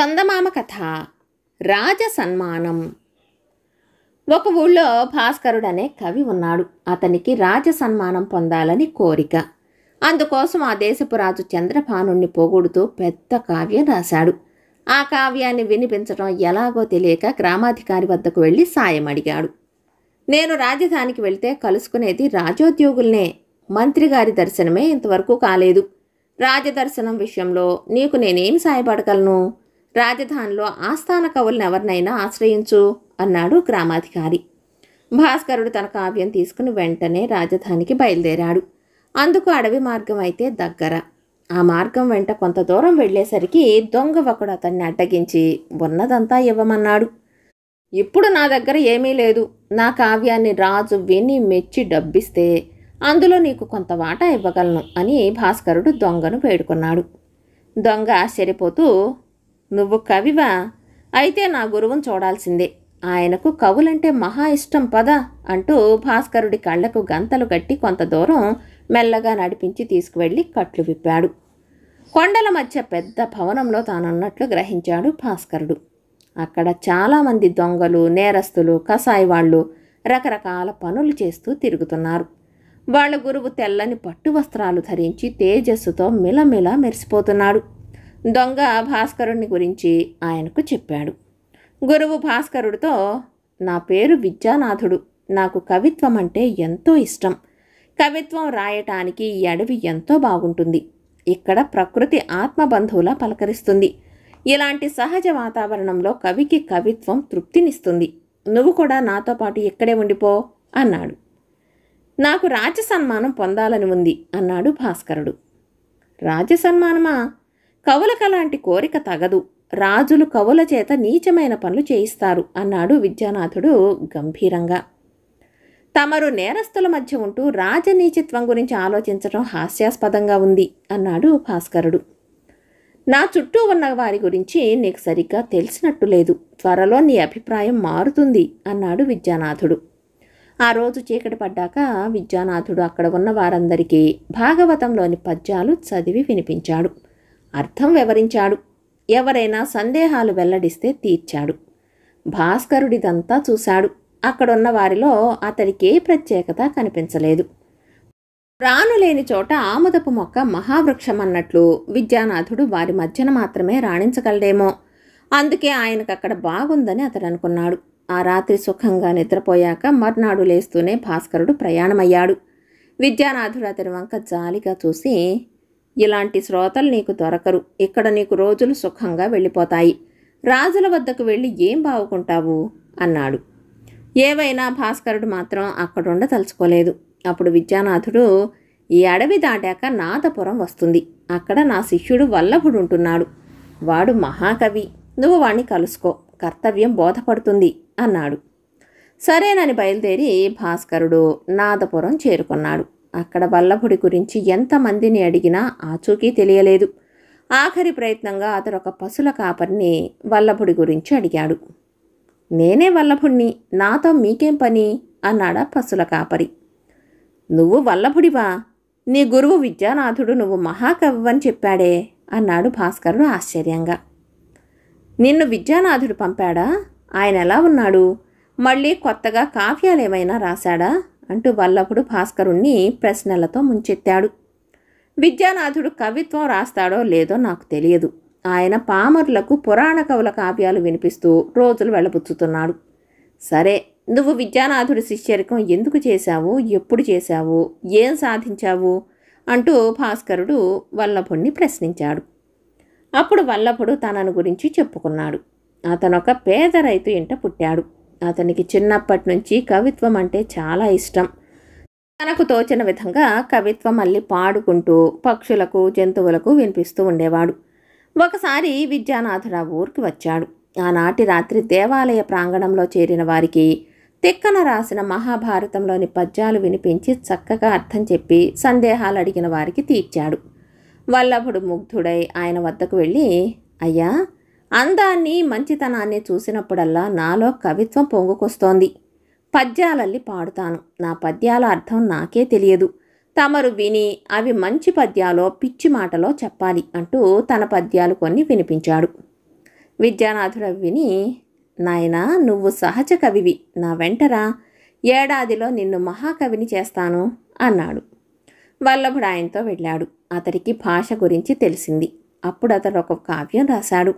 చందమామ కథ రాజసన్మానం ఒక ఊళ్ళో భాస్కరుడు అనే కవి ఉన్నాడు అతనికి రాజసన్మానం పొందాలని కోరిక అందుకోసం ఆ దేశపు రాజు చంద్రభాను పొగుడుతూ పెద్ద కావ్యం రాశాడు ఆ కావ్యాన్ని వినిపించడం ఎలాగో తెలియక గ్రామాధికారి వద్దకు వెళ్ళి సాయం అడిగాడు నేను రాజధానికి వెళ్తే కలుసుకునేది రాజోద్యోగుల్నే మంత్రి గారి దర్శనమే ఇంతవరకు కాలేదు రాజదర్శనం విషయంలో నీకు నేనేమి సాయపడగలను రాజధానిలో ఆస్థాన కవులను ఎవరినైనా ఆశ్రయించు అన్నాడు గ్రామాధికారి భాస్కరుడు తన కావ్యం తీసుకుని వెంటనే రాజధానికి బయలుదేరాడు అందుకు అడవి మార్గం అయితే దగ్గర ఆ మార్గం వెంట కొంత దూరం వెళ్ళేసరికి దొంగ ఒకడు అతన్ని అడ్డగించి ఉన్నదంతా ఇవ్వమన్నాడు ఇప్పుడు నా దగ్గర ఏమీ లేదు నా కావ్యాన్ని రాజు విని మెచ్చి డబ్బిస్తే అందులో నీకు కొంత వాటా ఇవ్వగలను అని భాస్కరుడు దొంగను వేడుకున్నాడు దొంగ ఆశ్చర్యపోతూ నువ్వు కవివా అయితే నా గురువును చూడాల్సిందే ఆయనకు కవులంటే మహా ఇష్టం పద అంటూ భాస్కరుడి కళ్ళకు గంతలు కట్టి కొంత దూరం మెల్లగా నడిపించి తీసుకువెళ్ళి కట్లు విప్పాడు కొండల మధ్య పెద్ద భవనంలో తానున్నట్లు గ్రహించాడు భాస్కరుడు అక్కడ చాలామంది దొంగలు నేరస్తులు వాళ్ళు రకరకాల పనులు చేస్తూ తిరుగుతున్నారు వాళ్ళ గురువు తెల్లని పట్టు వస్త్రాలు ధరించి తేజస్సుతో మిలమిల మెరిసిపోతున్నాడు దొంగ భాస్కరుణ్ణి గురించి ఆయనకు చెప్పాడు గురువు భాస్కరుడితో నా పేరు విద్యానాథుడు నాకు కవిత్వం అంటే ఎంతో ఇష్టం కవిత్వం రాయటానికి ఈ అడవి ఎంతో బాగుంటుంది ఇక్కడ ప్రకృతి ఆత్మబంధువులా పలకరిస్తుంది ఇలాంటి సహజ వాతావరణంలో కవికి కవిత్వం తృప్తినిస్తుంది నువ్వు కూడా నాతో పాటు ఇక్కడే ఉండిపో అన్నాడు నాకు రాజ సన్మానం పొందాలని ఉంది అన్నాడు భాస్కరుడు రాజసన్మానమా సన్మానమా కవులకు అలాంటి కోరిక తగదు రాజులు కవుల చేత నీచమైన పనులు చేయిస్తారు అన్నాడు విద్యానాథుడు గంభీరంగా తమరు నేరస్తుల మధ్య ఉంటూ రాజనీచిత్వం గురించి ఆలోచించడం హాస్యాస్పదంగా ఉంది అన్నాడు భాస్కరుడు నా చుట్టూ ఉన్న వారి గురించి నీకు సరిగ్గా తెలిసినట్టు లేదు త్వరలో నీ అభిప్రాయం మారుతుంది అన్నాడు విద్యానాథుడు ఆ రోజు చీకటి పడ్డాక విద్యానాథుడు అక్కడ ఉన్న వారందరికీ భాగవతంలోని పద్యాలు చదివి వినిపించాడు అర్థం వివరించాడు ఎవరైనా సందేహాలు వెల్లడిస్తే తీర్చాడు భాస్కరుడిదంతా చూశాడు అక్కడున్న వారిలో అతడికే ప్రత్యేకత కనిపించలేదు రాను లేని చోట ఆముదపు మొక్క మహావృక్షమన్నట్లు విద్యానాథుడు వారి మధ్యన మాత్రమే రాణించగలడేమో అందుకే ఆయనకు అక్కడ బాగుందని అతడు అనుకున్నాడు ఆ రాత్రి సుఖంగా నిద్రపోయాక మర్నాడు లేస్తూనే భాస్కరుడు ప్రయాణమయ్యాడు విద్యానాథుడు అతని వంక జాలిగా చూసి ఇలాంటి శ్రోతలు నీకు దొరకరు ఇక్కడ నీకు రోజులు సుఖంగా వెళ్ళిపోతాయి రాజుల వద్దకు వెళ్ళి ఏం బావుకుంటావు అన్నాడు ఏవైనా భాస్కరుడు మాత్రం అక్కడుండ తలుచుకోలేదు అప్పుడు విద్యానాథుడు ఈ అడవి దాటాక నాథపురం వస్తుంది అక్కడ నా శిష్యుడు వల్లభుడు ఉంటున్నాడు వాడు మహాకవి నువ్వు వాణ్ణి కలుసుకో కర్తవ్యం బోధపడుతుంది అన్నాడు సరేనని బయలుదేరి భాస్కరుడు నాదపురం చేరుకున్నాడు అక్కడ వల్లభుడి గురించి ఎంతమందిని అడిగినా ఆచూకీ తెలియలేదు ఆఖరి ప్రయత్నంగా అతడు ఒక పశుల కాపర్ని వల్లభుడి గురించి అడిగాడు నేనే వల్లభుడిని నాతో మీకేం పని అన్నాడా పశుల కాపరి నువ్వు వల్లభుడివా నీ గురువు విద్యానాథుడు నువ్వు అని చెప్పాడే అన్నాడు భాస్కరుడు ఆశ్చర్యంగా నిన్ను విద్యానాథుడు పంపాడా ఆయన ఎలా ఉన్నాడు మళ్ళీ కొత్తగా కావ్యాలు ఏమైనా రాశాడా అంటూ వల్లభుడు భాస్కరుణ్ణి ప్రశ్నలతో ముంచెత్తాడు విద్యానాథుడు కవిత్వం రాస్తాడో లేదో నాకు తెలియదు ఆయన పామరులకు పురాణ కవుల కావ్యాలు వినిపిస్తూ రోజులు వెళ్ళబుచ్చుతున్నాడు సరే నువ్వు విద్యానాథుడి శిష్యరికం ఎందుకు చేశావు ఎప్పుడు చేశావు ఏం సాధించావు అంటూ భాస్కరుడు వల్లభుణ్ణి ప్రశ్నించాడు అప్పుడు వల్లభుడు తనను గురించి చెప్పుకున్నాడు అతనొక పేద రైతు ఇంట పుట్టాడు అతనికి చిన్నప్పటి నుంచి కవిత్వం అంటే చాలా ఇష్టం తనకు తోచిన విధంగా కవిత్వం మళ్ళీ పాడుకుంటూ పక్షులకు జంతువులకు వినిపిస్తూ ఉండేవాడు ఒకసారి విద్యానాథరావు ఊరికి వచ్చాడు ఆనాటి రాత్రి దేవాలయ ప్రాంగణంలో చేరిన వారికి తిక్కన రాసిన మహాభారతంలోని పద్యాలు వినిపించి చక్కగా అర్థం చెప్పి సందేహాలు అడిగిన వారికి తీర్చాడు వల్లభుడు ముగ్ధుడై ఆయన వద్దకు వెళ్ళి అయ్యా అందాన్ని మంచితనాన్ని చూసినప్పుడల్లా నాలో కవిత్వం పొంగుకొస్తోంది పద్యాలల్లి పాడుతాను నా పద్యాల అర్థం నాకే తెలియదు తమరు విని అవి మంచి పద్యాలో పిచ్చి మాటలో చెప్పాలి అంటూ తన పద్యాలు కొన్ని వినిపించాడు విద్యానాథుడు విని నాయనా నువ్వు సహజ కవివి నా వెంటరా ఏడాదిలో నిన్ను మహాకవిని చేస్తాను అన్నాడు వల్లభుడు ఆయనతో వెళ్ళాడు అతడికి భాష గురించి తెలిసింది అప్పుడు అతడు ఒక కావ్యం రాశాడు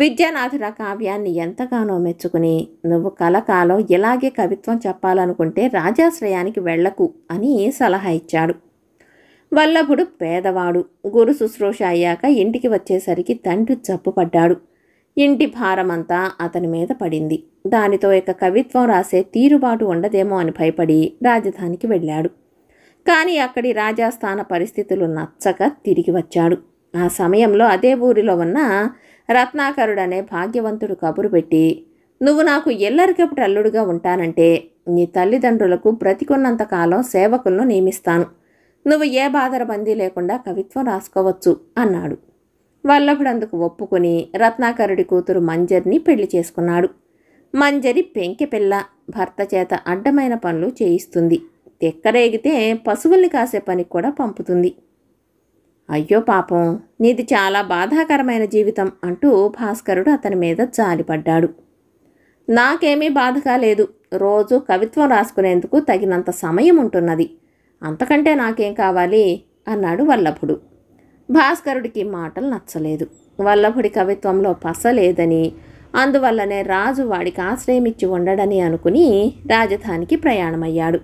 విద్యానాథుల కావ్యాన్ని ఎంతగానో మెచ్చుకుని నువ్వు కలకాలో ఇలాగే కవిత్వం చెప్పాలనుకుంటే రాజాశ్రయానికి వెళ్లకు అని సలహా ఇచ్చాడు వల్లభుడు పేదవాడు గురు శుశ్రూష అయ్యాక ఇంటికి వచ్చేసరికి తండ్రి జబ్బుపడ్డాడు ఇంటి భారమంతా అతని మీద పడింది దానితో ఇక కవిత్వం రాసే తీరుబాటు ఉండదేమో అని భయపడి రాజధానికి వెళ్ళాడు కానీ అక్కడి రాజాస్థాన పరిస్థితులు నచ్చక తిరిగి వచ్చాడు ఆ సమయంలో అదే ఊరిలో ఉన్న రత్నాకరుడనే భాగ్యవంతుడు కబురు పెట్టి నువ్వు నాకు ఎల్లరికప్పుడు అల్లుడుగా ఉంటానంటే నీ తల్లిదండ్రులకు బ్రతికున్నంతకాలం సేవకులను నియమిస్తాను నువ్వు ఏ బందీ లేకుండా కవిత్వం రాసుకోవచ్చు అన్నాడు వల్లభుడు అందుకు ఒప్పుకొని రత్నాకరుడి కూతురు మంజరిని పెళ్లి చేసుకున్నాడు మంజరి పెంకె పిల్ల భర్త చేత అడ్డమైన పనులు చేయిస్తుంది తెక్కరేగితే పశువుల్ని కాసే పనికి కూడా పంపుతుంది అయ్యో పాపం నీది చాలా బాధాకరమైన జీవితం అంటూ భాస్కరుడు అతని మీద జాలిపడ్డాడు నాకేమీ బాధగా లేదు రోజు కవిత్వం రాసుకునేందుకు తగినంత సమయం ఉంటున్నది అంతకంటే నాకేం కావాలి అన్నాడు వల్లభుడు భాస్కరుడికి మాటలు నచ్చలేదు వల్లభుడి కవిత్వంలో పసలేదని అందువల్లనే రాజు వాడికి ఆశ్రయం ఇచ్చి ఉండడని అనుకుని రాజధానికి ప్రయాణమయ్యాడు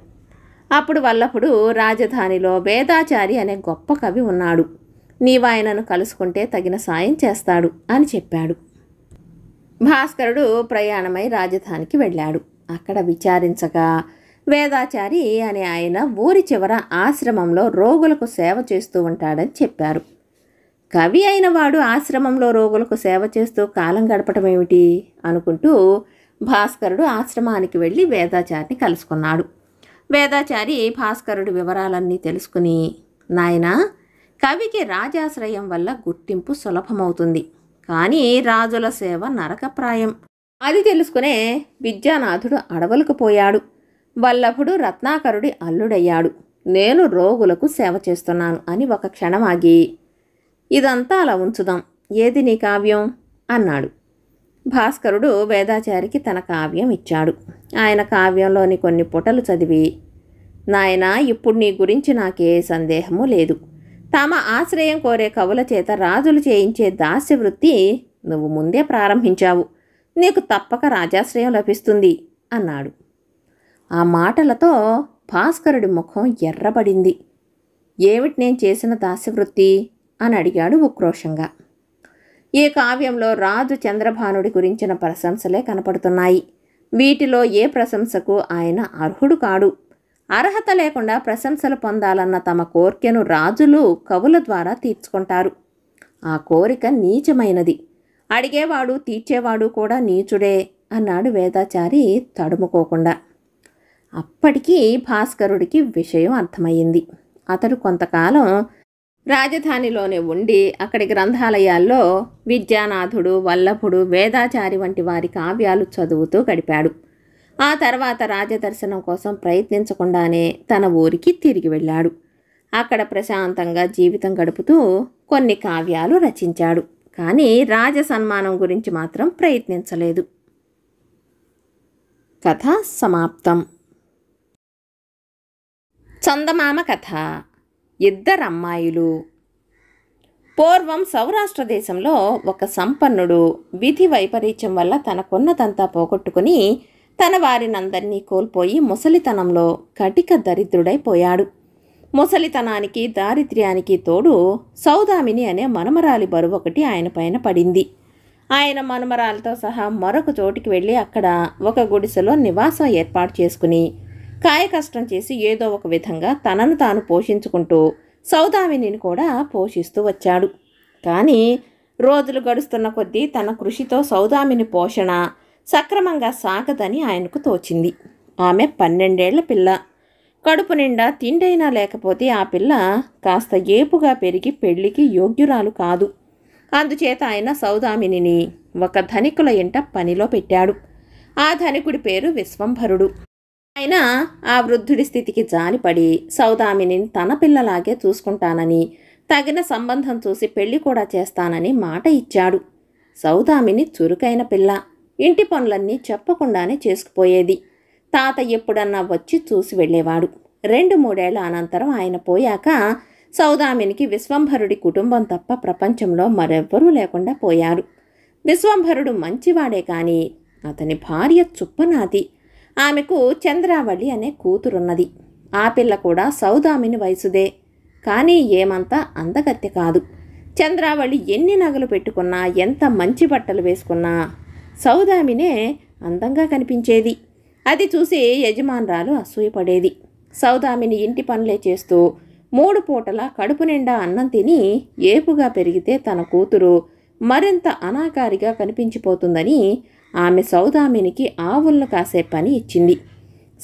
అప్పుడు వల్లప్పుడు రాజధానిలో వేదాచారి అనే గొప్ప కవి ఉన్నాడు నీవాయనను కలుసుకుంటే తగిన సాయం చేస్తాడు అని చెప్పాడు భాస్కరుడు ప్రయాణమై రాజధానికి వెళ్ళాడు అక్కడ విచారించగా వేదాచారి అనే ఆయన ఊరి చివర ఆశ్రమంలో రోగులకు సేవ చేస్తూ ఉంటాడని చెప్పారు కవి అయిన వాడు ఆశ్రమంలో రోగులకు సేవ చేస్తూ కాలం గడపటం ఏమిటి అనుకుంటూ భాస్కరుడు ఆశ్రమానికి వెళ్ళి వేదాచారిని కలుసుకున్నాడు వేదాచారి భాస్కరుడి వివరాలన్నీ తెలుసుకుని నాయన కవికి రాజాశ్రయం వల్ల గుర్తింపు సులభమవుతుంది కానీ రాజుల సేవ నరకప్రాయం అది తెలుసుకునే విద్యానాథుడు అడవులకు పోయాడు వల్లభుడు రత్నాకరుడి అల్లుడయ్యాడు నేను రోగులకు సేవ చేస్తున్నాను అని ఒక క్షణం ఆగి ఇదంతా అలా ఉంచుదాం ఏది నీ కావ్యం అన్నాడు భాస్కరుడు వేదాచారికి తన కావ్యం ఇచ్చాడు ఆయన కావ్యంలోని కొన్ని పుటలు చదివి నాయన ఇప్పుడు నీ గురించి నాకే సందేహము లేదు తమ ఆశ్రయం కోరే కవుల చేత రాజులు చేయించే దాస్య వృత్తి నువ్వు ముందే ప్రారంభించావు నీకు తప్పక రాజాశ్రయం లభిస్తుంది అన్నాడు ఆ మాటలతో భాస్కరుడి ముఖం ఎర్రబడింది ఏమిటి నేను చేసిన దాస్యవృత్తి అని అడిగాడు ఉక్రోషంగా ఈ కావ్యంలో రాజు చంద్రభానుడి గురించిన ప్రశంసలే కనపడుతున్నాయి వీటిలో ఏ ప్రశంసకు ఆయన అర్హుడు కాడు అర్హత లేకుండా ప్రశంసలు పొందాలన్న తమ కోరికను రాజులు కవుల ద్వారా తీర్చుకుంటారు ఆ కోరిక నీచమైనది అడిగేవాడు తీర్చేవాడు కూడా నీచుడే అన్నాడు వేదాచారి తడుముకోకుండా అప్పటికీ భాస్కరుడికి విషయం అర్థమయ్యింది అతడు కొంతకాలం రాజధానిలోనే ఉండి అక్కడి గ్రంథాలయాల్లో విద్యానాథుడు వల్లభుడు వేదాచారి వంటి వారి కావ్యాలు చదువుతూ గడిపాడు ఆ తర్వాత రాజదర్శనం కోసం ప్రయత్నించకుండానే తన ఊరికి తిరిగి వెళ్ళాడు అక్కడ ప్రశాంతంగా జీవితం గడుపుతూ కొన్ని కావ్యాలు రచించాడు కానీ రాజ సన్మానం గురించి మాత్రం ప్రయత్నించలేదు కథ సమాప్తం చందమామ కథ ఇద్దరు అమ్మాయిలు పూర్వం సౌరాష్ట్ర దేశంలో ఒక సంపన్నుడు విధి వైపరీత్యం వల్ల తనకున్నదంతా పోగొట్టుకుని తన వారినందరినీ కోల్పోయి ముసలితనంలో కటిక దరిద్రుడైపోయాడు ముసలితనానికి దారిద్ర్యానికి తోడు సౌదామిని అనే మనమరాలి బరువు ఒకటి ఆయన పైన పడింది ఆయన మనమరాలతో సహా మరొక చోటికి వెళ్ళి అక్కడ ఒక గుడిసెలో నివాసం ఏర్పాటు చేసుకుని కాయకష్టం చేసి ఏదో ఒక విధంగా తనను తాను పోషించుకుంటూ సౌదామినిని కూడా పోషిస్తూ వచ్చాడు కానీ రోజులు గడుస్తున్న కొద్దీ తన కృషితో సౌదామిని పోషణ సక్రమంగా సాగదని ఆయనకు తోచింది ఆమె పన్నెండేళ్ల పిల్ల కడుపు నిండా తిండైనా లేకపోతే ఆ పిల్ల కాస్త ఏపుగా పెరిగి పెళ్లికి యోగ్యురాలు కాదు అందుచేత ఆయన సౌదామినిని ఒక ధనికుల ఇంట పనిలో పెట్టాడు ఆ ధనికుడి పేరు విశ్వంభరుడు ఆయన ఆ వృద్ధుడి స్థితికి జాలిపడి సౌదామిని తన పిల్లలాగే చూసుకుంటానని తగిన సంబంధం చూసి పెళ్లి కూడా చేస్తానని మాట ఇచ్చాడు సౌదామిని చురుకైన పిల్ల ఇంటి పనులన్నీ చెప్పకుండానే చేసుకుపోయేది తాత ఎప్పుడన్నా వచ్చి చూసి వెళ్ళేవాడు రెండు మూడేళ్ల అనంతరం ఆయన పోయాక సౌదామినికి విశ్వంభరుడి కుటుంబం తప్ప ప్రపంచంలో మరెవ్వరూ లేకుండా పోయారు విశ్వంభరుడు మంచివాడే కానీ అతని భార్య చుప్పనాది ఆమెకు చంద్రావళి అనే కూతురున్నది ఆ పిల్ల కూడా సౌదామిని వయసుదే కానీ ఏమంత అందగత్తె కాదు చంద్రావళి ఎన్ని నగలు పెట్టుకున్నా ఎంత మంచి బట్టలు వేసుకున్నా సౌదామినే అందంగా కనిపించేది అది చూసి యజమానురాలు అసూయపడేది సౌదామిని ఇంటి పనులే చేస్తూ మూడు పూటల కడుపు నిండా అన్నం తిని ఏపుగా పెరిగితే తన కూతురు మరింత అనాకారిగా కనిపించిపోతుందని ఆమె సౌదామినికి ఆవులను కాసే పని ఇచ్చింది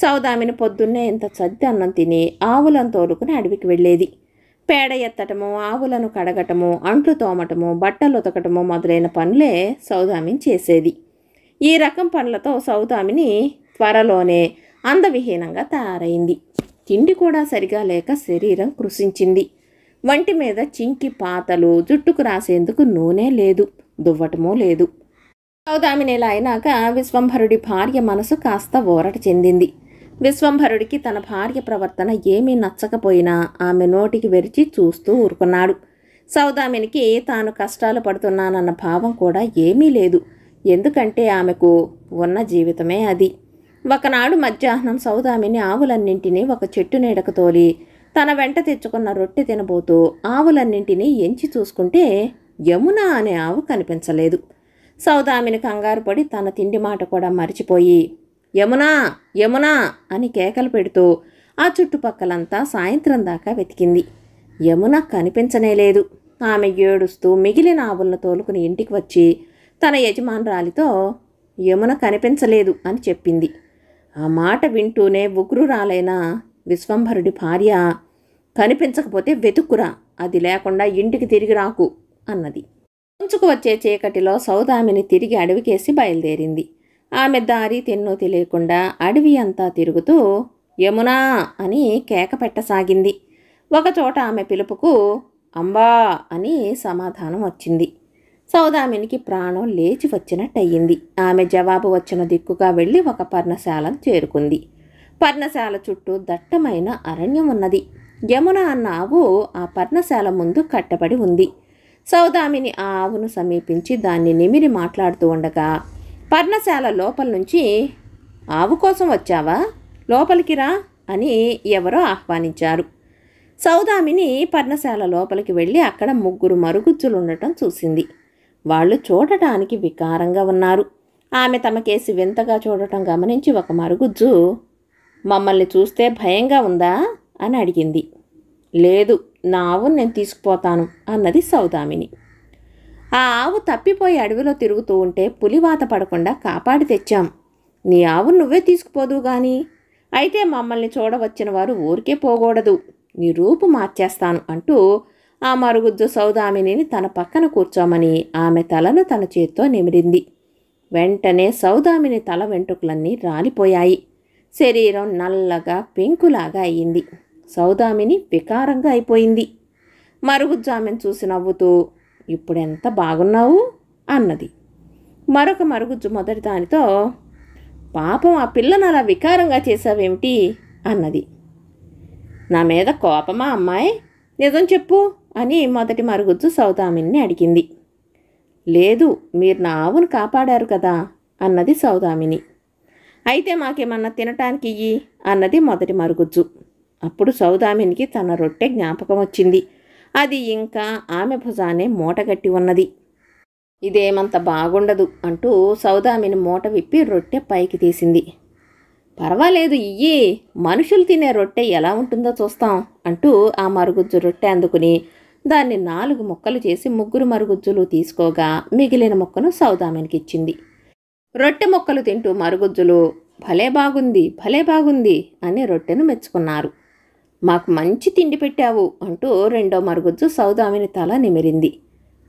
సౌదామిని పొద్దున్నే ఇంత చద్ది అన్నం తిని ఆవులను తోడుకుని అడవికి వెళ్ళేది పేడ ఎత్తటము ఆవులను కడగటము అంట్లు తోమటము బట్టలు ఉతకటము మొదలైన పనులే సౌదామిని చేసేది ఈ రకం పనులతో సౌదామిని త్వరలోనే అందవిహీనంగా తయారైంది తిండి కూడా సరిగా లేక శరీరం కృషించింది వంటి మీద చింకి పాతలు జుట్టుకు రాసేందుకు నూనె లేదు దువ్వటమూ లేదు సౌదామి నెల అయినాక విశ్వంభరుడి భార్య మనసు కాస్త ఊరట చెందింది విశ్వంభరుడికి తన భార్య ప్రవర్తన ఏమీ నచ్చకపోయినా ఆమె నోటికి వెరిచి చూస్తూ ఊరుకున్నాడు సౌదామినికి తాను కష్టాలు పడుతున్నానన్న భావం కూడా ఏమీ లేదు ఎందుకంటే ఆమెకు ఉన్న జీవితమే అది ఒకనాడు మధ్యాహ్నం సౌదామిని ఆవులన్నింటినీ ఒక చెట్టు నీడకు తోలి తన వెంట తెచ్చుకున్న రొట్టె తినబోతూ ఆవులన్నింటినీ ఎంచి చూసుకుంటే యమున అనే ఆవు కనిపించలేదు సౌదామిని కంగారు పడి తన తిండి మాట కూడా మర్చిపోయి యమునా యమునా అని కేకలు పెడుతూ ఆ చుట్టుపక్కలంతా సాయంత్రం దాకా వెతికింది యమున కనిపించనేలేదు ఆమె ఏడుస్తూ మిగిలిన ఆవులను తోలుకుని ఇంటికి వచ్చి తన యజమానురాలితో యమున కనిపించలేదు అని చెప్పింది ఆ మాట వింటూనే ఉగ్రురాలైన విశ్వంభరుడి భార్య కనిపించకపోతే వెతుక్కురా అది లేకుండా ఇంటికి తిరిగి రాకు అన్నది ముంచుకు వచ్చే చీకటిలో సౌదామిని తిరిగి అడవికేసి బయలుదేరింది ఆమె దారి తెన్నో తెలియకుండా అడవి అంతా తిరుగుతూ యమునా అని కేక పెట్టసాగింది ఒకచోట ఆమె పిలుపుకు అంబా అని సమాధానం వచ్చింది సౌదామినికి ప్రాణం లేచి వచ్చినట్టయింది ఆమె జవాబు వచ్చిన దిక్కుగా వెళ్ళి ఒక పర్ణశాల చేరుకుంది పర్ణశాల చుట్టూ దట్టమైన అరణ్యం ఉన్నది యమున అన్న ఆవు ఆ పర్ణశాల ముందు కట్టబడి ఉంది సౌదామిని ఆ ఆవును సమీపించి దాన్ని నిమిరి మాట్లాడుతూ ఉండగా పర్ణశాల లోపల నుంచి ఆవు కోసం వచ్చావా లోపలికి రా అని ఎవరో ఆహ్వానించారు సౌదామిని పర్ణశాల లోపలికి వెళ్ళి అక్కడ ముగ్గురు మరుగుజ్జులు ఉండటం చూసింది వాళ్ళు చూడటానికి వికారంగా ఉన్నారు ఆమె తమకేసి వింతగా చూడటం గమనించి ఒక మరుగుజ్జు మమ్మల్ని చూస్తే భయంగా ఉందా అని అడిగింది లేదు నా ఆవును నేను తీసుకుపోతాను అన్నది సౌదామిని ఆ ఆవు తప్పిపోయి అడవిలో తిరుగుతూ ఉంటే పులివాత పడకుండా కాపాడి తెచ్చాం నీ ఆవు నువ్వే తీసుకుపోదు గాని అయితే మమ్మల్ని చూడవచ్చిన వారు ఊరికే పోకూడదు నీ రూపు మార్చేస్తాను అంటూ ఆ మరుగుజ్జు సౌదామినిని తన పక్కన కూర్చోమని ఆమె తలను తన చేత్తో నిమిరింది వెంటనే సౌదామిని తల వెంట్రుకలన్నీ రాలిపోయాయి శరీరం నల్లగా పెంకులాగా అయ్యింది సౌదామిని వికారంగా అయిపోయింది మరుగుజ్జామిని చూసి నవ్వుతూ ఇప్పుడెంత బాగున్నావు అన్నది మరొక మరుగుజ్జు మొదటి దానితో పాపం ఆ పిల్లను అలా వికారంగా చేసావేమిటి అన్నది నా మీద కోపమా అమ్మాయి నిజం చెప్పు అని మొదటి మరుగుజ్జు సౌదామిని అడిగింది లేదు మీరు నా ఆవును కాపాడారు కదా అన్నది సౌదామిని అయితే మాకేమన్నా తినటానికి ఇయ్యి అన్నది మొదటి మరుగుజ్జు అప్పుడు సౌదామినికి తన రొట్టె జ్ఞాపకం వచ్చింది అది ఇంకా ఆమె భుజానే మూటగట్టి ఉన్నది ఇదేమంత బాగుండదు అంటూ సౌదామిని మూట విప్పి రొట్టె పైకి తీసింది పర్వాలేదు ఇయ్యి మనుషులు తినే రొట్టె ఎలా ఉంటుందో చూస్తాం అంటూ ఆ మరుగుజ్జు రొట్టె అందుకుని దాన్ని నాలుగు ముక్కలు చేసి ముగ్గురు మరుగుజ్జులు తీసుకోగా మిగిలిన ముక్కను సౌదామినికి ఇచ్చింది రొట్టె ముక్కలు తింటూ మరుగుజ్జులు భలే బాగుంది భలే బాగుంది అని రొట్టెను మెచ్చుకున్నారు మాకు మంచి తిండి పెట్టావు అంటూ రెండో మరుగుజ్జు సౌదామిని తల నిమిరింది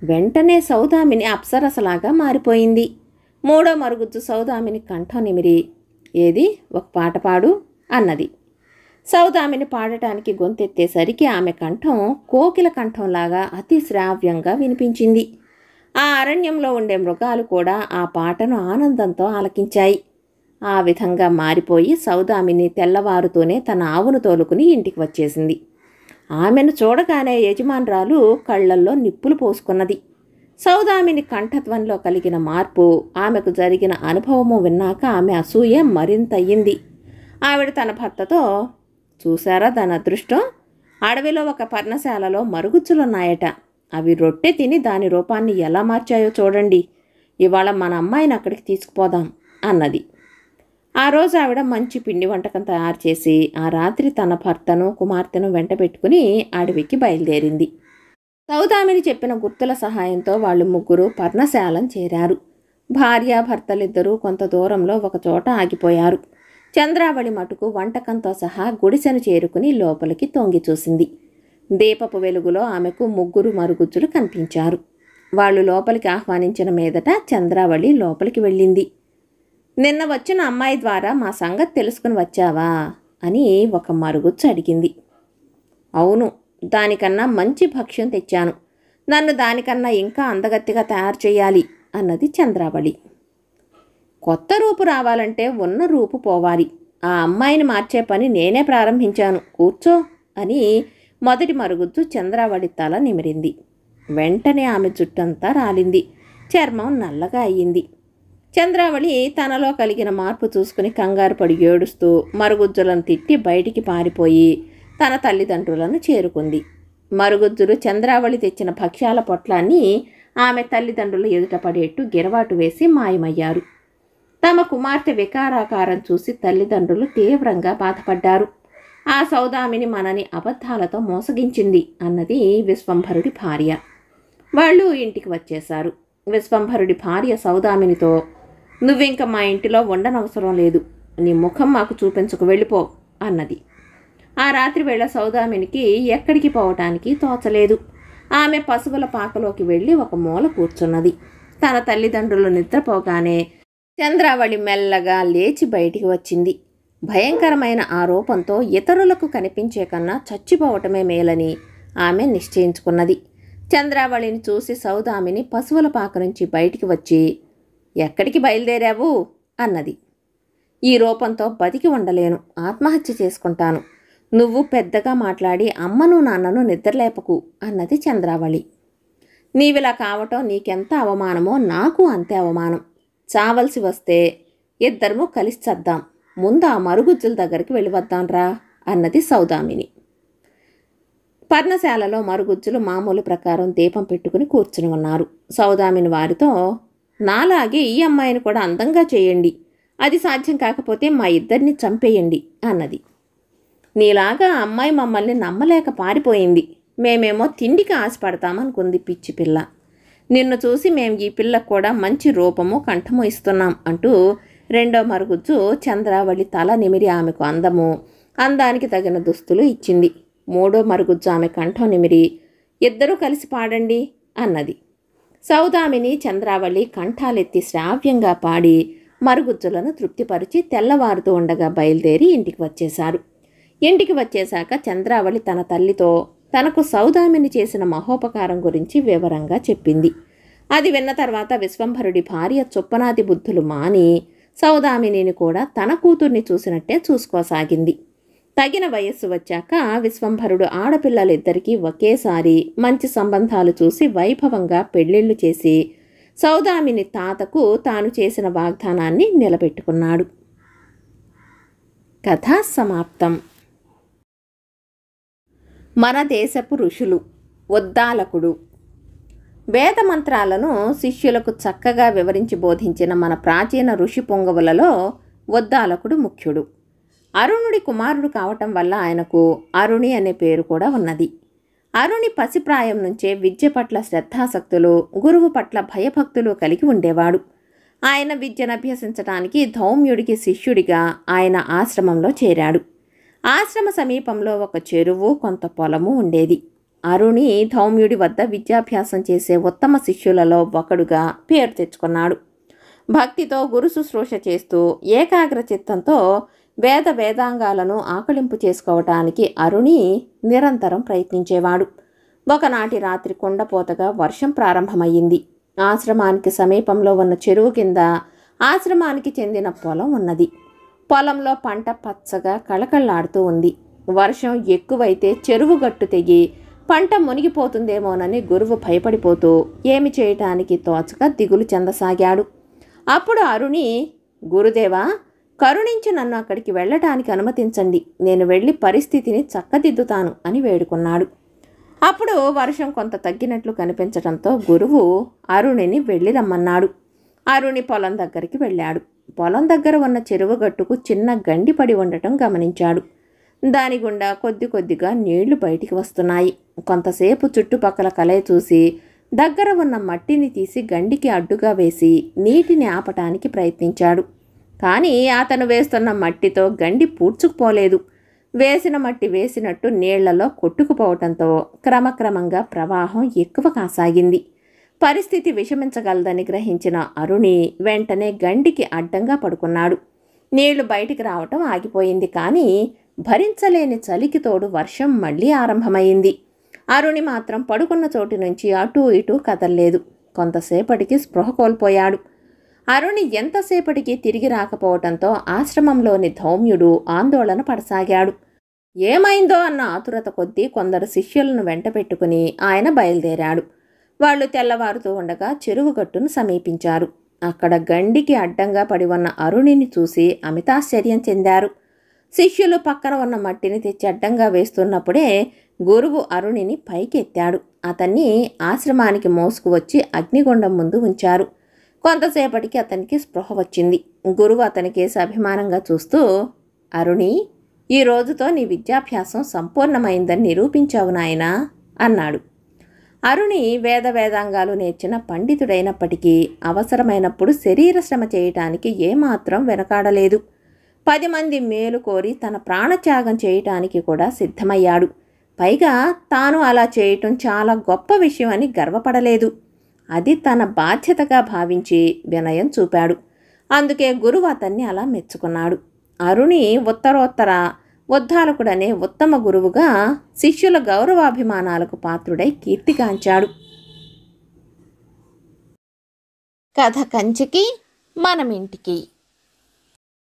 వెంటనే సౌదామిని అప్సరసలాగా మారిపోయింది మూడో మరుగుజ్జు సౌదామిని కంఠం నిమిరి ఏది ఒక పాట పాడు అన్నది సౌదామిని పాడటానికి గొంతెత్తేసరికి ఆమె కంఠం కోకిల కంఠంలాగా అతి శ్రావ్యంగా వినిపించింది ఆ అరణ్యంలో ఉండే మృగాలు కూడా ఆ పాటను ఆనందంతో ఆలకించాయి ఆ విధంగా మారిపోయి సౌదామిని తెల్లవారుతూనే తన ఆవును తోలుకుని ఇంటికి వచ్చేసింది ఆమెను చూడగానే యజమానురాలు కళ్ళల్లో నిప్పులు పోసుకున్నది సౌదామిని కంఠత్వంలో కలిగిన మార్పు ఆమెకు జరిగిన అనుభవము విన్నాక ఆమె అసూయ మరింత అయ్యింది ఆవిడ తన భర్తతో చూశారా దాని అదృష్టం అడవిలో ఒక పర్ణశాలలో మరుగుచ్చులున్నాయట అవి రొట్టె తిని దాని రూపాన్ని ఎలా మార్చాయో చూడండి ఇవాళ మన అమ్మాయిని అక్కడికి తీసుకుపోదాం అన్నది ఆ రోజు ఆవిడ మంచి పిండి వంటకం తయారు చేసి ఆ రాత్రి తన భర్తను కుమార్తెను వెంట పెట్టుకుని అడవికి బయలుదేరింది సౌదామిని చెప్పిన గుర్తుల సహాయంతో వాళ్ళు ముగ్గురు పర్ణశాలం చేరారు భార్య భర్తలిద్దరూ కొంత దూరంలో ఒకచోట ఆగిపోయారు చంద్రావళి మటుకు వంటకంతో సహా గుడిసెను చేరుకుని లోపలికి తొంగి చూసింది దీపపు వెలుగులో ఆమెకు ముగ్గురు మరుగుజ్జులు కనిపించారు వాళ్ళు లోపలికి ఆహ్వానించిన మీదట చంద్రావళి లోపలికి వెళ్ళింది నిన్న వచ్చిన అమ్మాయి ద్వారా మా సంగతి తెలుసుకుని వచ్చావా అని ఒక మరుగుచ్చు అడిగింది అవును దానికన్నా మంచి భక్ష్యం తెచ్చాను నన్ను దానికన్నా ఇంకా అందగత్తిగా తయారు చేయాలి అన్నది చంద్రావళి కొత్త రూపు రావాలంటే ఉన్న రూపు పోవాలి ఆ అమ్మాయిని మార్చే పని నేనే ప్రారంభించాను కూర్చో అని మొదటి మరుగుద్దు చంద్రావళి తల నిమిరింది వెంటనే ఆమె జుట్టంతా రాలింది చర్మం నల్లగా అయ్యింది చంద్రావళి తనలో కలిగిన మార్పు చూసుకుని కంగారు పడి ఏడుస్తూ మరుగుజ్జులను తిట్టి బయటికి పారిపోయి తన తల్లిదండ్రులను చేరుకుంది మరుగుజ్జులు చంద్రావళి తెచ్చిన భక్ష్యాల పొట్లాన్ని ఆమె తల్లిదండ్రులు ఎదుట పడేట్టు గిరవాటు వేసి మాయమయ్యారు తమ కుమార్తె వికారాకారం చూసి తల్లిదండ్రులు తీవ్రంగా బాధపడ్డారు ఆ సౌదామిని మనని అబద్ధాలతో మోసగించింది అన్నది విశ్వంభరుడి భార్య వాళ్ళు ఇంటికి వచ్చేశారు విశ్వంభరుడి భార్య సౌదామినితో నువ్వింక మా ఇంటిలో ఉండనవసరం లేదు నీ ముఖం మాకు చూపించకు వెళ్ళిపో అన్నది ఆ రాత్రి వేళ సౌదామినికి ఎక్కడికి పోవటానికి తోచలేదు ఆమె పశువుల పాకలోకి వెళ్ళి ఒక మూల కూర్చున్నది తన తల్లిదండ్రులు నిద్రపోగానే చంద్రావళి మెల్లగా లేచి బయటికి వచ్చింది భయంకరమైన ఆ రూపంతో ఇతరులకు కనిపించే కన్నా చచ్చిపోవటమే మేలని ఆమె నిశ్చయించుకున్నది చంద్రావళిని చూసి సౌదామిని పశువుల పాక నుంచి బయటికి వచ్చి ఎక్కడికి బయలుదేరావు అన్నది ఈ రూపంతో బతికి ఉండలేను ఆత్మహత్య చేసుకుంటాను నువ్వు పెద్దగా మాట్లాడి అమ్మను నాన్నను నిద్రలేపకు అన్నది చంద్రావళి నీవిలా కావటం నీకెంత అవమానమో నాకు అంతే అవమానం చావలసి వస్తే ఇద్దరము కలిసి చద్దాం ముందు ఆ మరుగుజ్జుల దగ్గరికి వెళ్ళివద్దాంరా అన్నది సౌదామిని పర్ణశాలలో మరుగుజ్జులు మామూలు ప్రకారం దీపం పెట్టుకుని కూర్చుని ఉన్నారు సౌదామిని వారితో నాలాగే ఈ అమ్మాయిని కూడా అందంగా చేయండి అది సాధ్యం కాకపోతే మా ఇద్దరిని చంపేయండి అన్నది నీలాగా ఆ అమ్మాయి మమ్మల్ని నమ్మలేక పారిపోయింది మేమేమో తిండికి ఆశపడతామనుకుంది పిచ్చి పిల్ల నిన్ను చూసి మేము ఈ పిల్లకు కూడా మంచి రూపము కంఠము ఇస్తున్నాం అంటూ రెండో మరుగుజ్జు చంద్రావళి తల నిమిరి ఆమెకు అందము అందానికి తగిన దుస్తులు ఇచ్చింది మూడో మరుగుజ్జు ఆమె కంఠం నిమిరి ఇద్దరూ కలిసి పాడండి అన్నది సౌదామిని చంద్రావళి కంఠాలెత్తి శ్రావ్యంగా పాడి మరుగుజ్జులను తృప్తిపరిచి తెల్లవారుతూ ఉండగా బయలుదేరి ఇంటికి వచ్చేశారు ఇంటికి వచ్చేశాక చంద్రావళి తన తల్లితో తనకు సౌదామిని చేసిన మహోపకారం గురించి వివరంగా చెప్పింది అది విన్న తర్వాత విశ్వంభరుడి భార్య చొప్పనాది బుద్ధులు మాని సౌదామినిని కూడా తన కూతుర్ని చూసినట్టే చూసుకోసాగింది తగిన వయస్సు వచ్చాక విశ్వంభరుడు ఆడపిల్లలిద్దరికీ ఒకేసారి మంచి సంబంధాలు చూసి వైభవంగా పెళ్లిళ్ళు చేసి సౌదామిని తాతకు తాను చేసిన వాగ్దానాన్ని నిలబెట్టుకున్నాడు కథా సమాప్తం మన దేశపు ఋషులు ఉద్దాలకుడు వేదమంత్రాలను శిష్యులకు చక్కగా వివరించి బోధించిన మన ప్రాచీన ఋషి పొంగవులలో ఉద్దాలకుడు ముఖ్యుడు అరుణుడి కుమారుడు కావటం వల్ల ఆయనకు అరుణి అనే పేరు కూడా ఉన్నది అరుణి పసిప్రాయం నుంచే విద్య పట్ల శ్రద్ధాసక్తులు గురువు పట్ల భయభక్తులు కలిగి ఉండేవాడు ఆయన విద్యను అభ్యసించడానికి ధౌమ్యుడికి శిష్యుడిగా ఆయన ఆశ్రమంలో చేరాడు ఆశ్రమ సమీపంలో ఒక చెరువు కొంత పొలము ఉండేది అరుణి ధౌమ్యుడి వద్ద విద్యాభ్యాసం చేసే ఉత్తమ శిష్యులలో ఒకడుగా పేరు తెచ్చుకున్నాడు భక్తితో గురు శుశ్రూష చేస్తూ ఏకాగ్ర చిత్తంతో వేద వేదాంగాలను ఆకలింపు చేసుకోవటానికి అరుణి నిరంతరం ప్రయత్నించేవాడు ఒకనాటి రాత్రి కొండపోతగా వర్షం ప్రారంభమయ్యింది ఆశ్రమానికి సమీపంలో ఉన్న చెరువు కింద ఆశ్రమానికి చెందిన పొలం ఉన్నది పొలంలో పంట పచ్చగా కళకళలాడుతూ ఉంది వర్షం ఎక్కువైతే చెరువు గట్టు తెగి పంట మునిగిపోతుందేమోనని గురువు భయపడిపోతూ ఏమి చేయటానికి తోచక దిగులు చెందసాగాడు అప్పుడు అరుణి గురుదేవా కరుణించి నన్ను అక్కడికి వెళ్ళటానికి అనుమతించండి నేను వెళ్ళి పరిస్థితిని చక్కదిద్దుతాను అని వేడుకున్నాడు అప్పుడు వర్షం కొంత తగ్గినట్లు కనిపించడంతో గురువు అరుణిని వెళ్ళి రమ్మన్నాడు అరుణి పొలం దగ్గరికి వెళ్ళాడు పొలం దగ్గర ఉన్న చెరువుగట్టుకు చిన్న గండి పడి ఉండటం గమనించాడు దాని గుండా కొద్ది కొద్దిగా నీళ్లు బయటికి వస్తున్నాయి కొంతసేపు చుట్టుపక్కల కలయ చూసి దగ్గర ఉన్న మట్టిని తీసి గండికి అడ్డుగా వేసి నీటిని ఆపటానికి ప్రయత్నించాడు కానీ అతను వేస్తున్న మట్టితో గండి పూడ్చుకుపోలేదు వేసిన మట్టి వేసినట్టు నీళ్లలో కొట్టుకుపోవటంతో క్రమక్రమంగా ప్రవాహం ఎక్కువ కాసాగింది పరిస్థితి విషమించగలదని గ్రహించిన అరుణి వెంటనే గండికి అడ్డంగా పడుకున్నాడు నీళ్లు బయటికి రావటం ఆగిపోయింది కానీ భరించలేని చలికి తోడు వర్షం మళ్ళీ ఆరంభమైంది అరుణి మాత్రం పడుకున్న చోటు నుంచి అటూ ఇటూ కదల్లేదు కొంతసేపటికి స్పృహ కోల్పోయాడు అరుణి ఎంతసేపటికి తిరిగి రాకపోవటంతో ఆశ్రమంలోని ధౌమ్యుడు ఆందోళన పడసాగాడు ఏమైందో అన్న ఆతురత కొద్దీ కొందరు శిష్యులను వెంట పెట్టుకుని ఆయన బయలుదేరాడు వాళ్ళు తెల్లవారుతూ ఉండగా చెరువుగట్టును సమీపించారు అక్కడ గండికి అడ్డంగా పడి ఉన్న అరుణిని చూసి అమితాశ్చర్యం చెందారు శిష్యులు పక్కన ఉన్న మట్టిని తెచ్చి అడ్డంగా వేస్తున్నప్పుడే గురువు అరుణిని పైకెత్తాడు అతన్ని ఆశ్రమానికి మోసుకువచ్చి అగ్నిగుండం ముందు ఉంచారు కొంతసేపటికి అతనికి స్పృహ వచ్చింది గురువు అతని కేసు అభిమానంగా చూస్తూ అరుణి ఈ రోజుతో నీ విద్యాభ్యాసం సంపూర్ణమైందని నిరూపించావు నాయనా అన్నాడు అరుణి వేద వేదాంగాలు నేర్చిన పండితుడైనప్పటికీ అవసరమైనప్పుడు శరీర శ్రమ చేయటానికి ఏమాత్రం వెనకాడలేదు పది మంది మేలు కోరి తన ప్రాణత్యాగం చేయటానికి కూడా సిద్ధమయ్యాడు పైగా తాను అలా చేయటం చాలా గొప్ప విషయం అని గర్వపడలేదు అది తన బాధ్యతగా భావించి వినయం చూపాడు అందుకే గురువు అతన్ని అలా మెచ్చుకున్నాడు అరుణి ఉత్తరోత్తర ఉద్ధాలకుడనే ఉత్తమ గురువుగా శిష్యుల గౌరవాభిమానాలకు పాత్రుడై కీర్తిగాంచాడు కథ కంచికి మనమింటికి